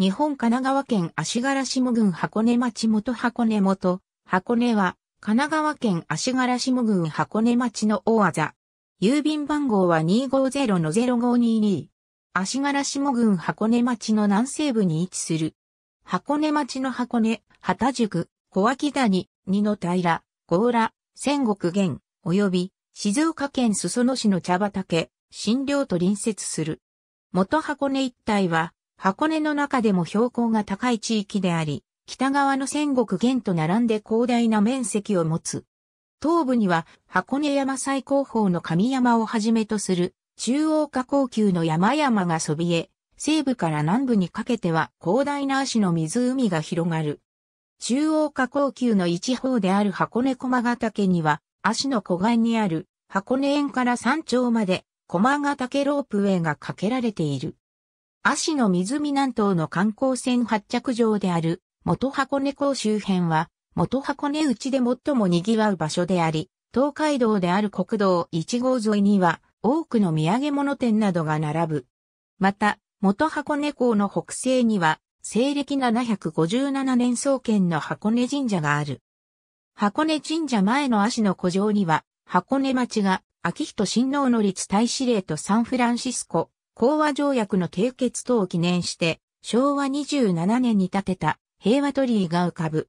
日本神奈川県足柄下郡箱根町元箱根元、箱根は、神奈川県足柄下郡箱根町の大技。郵便番号は250-0522。足柄下郡箱根町の南西部に位置する。箱根町の箱根、旗宿、小脇谷、二の平、強羅、仙石源、及び静岡県裾野市の茶畑、新寮と隣接する。元箱根一帯は箱根の中でも標高が高い地域であり、北側の仙国源と並んで広大な面積を持つ。東部には箱根山最高峰の神山をはじめとする中央下高級の山々がそびえ、西部から南部にかけては広大な足の湖が広がる。中央下高級の一方である箱根駒ヶ岳には、足の湖岸にある箱根園から山頂まで駒ヶ岳ロープウェイがかけられている。足の湖南東の観光船発着場である元箱根港周辺は元箱根内で最も賑わう場所であり、東海道である国道1号沿いには多くの土産物店などが並ぶ。また、元箱根港の北西には西暦757年創建の箱根神社がある。箱根神社前の足の古城には箱根町が秋人親王の立大司令とサンフランシスコ講和条約の締結等を記念して、昭和27年に建てた平和鳥居が浮かぶ。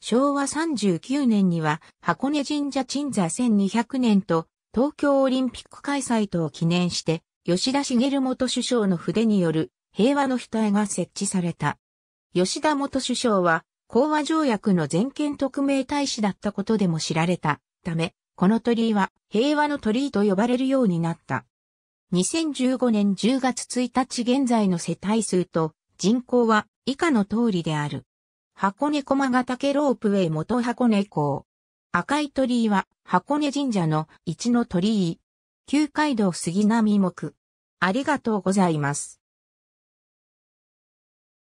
昭和39年には箱根神社鎮座1200年と東京オリンピック開催等を記念して吉田茂元首相の筆による平和の額が設置された。吉田元首相は講和条約の全権特命大使だったことでも知られたため、この鳥居は平和の鳥居と呼ばれるようになった。2015年10月1日現在の世帯数と人口は以下の通りである。箱根駒ヶ岳ロープウェイ元箱根港。赤い鳥居は箱根神社の一の鳥居。旧街道杉並木。ありがとうございます。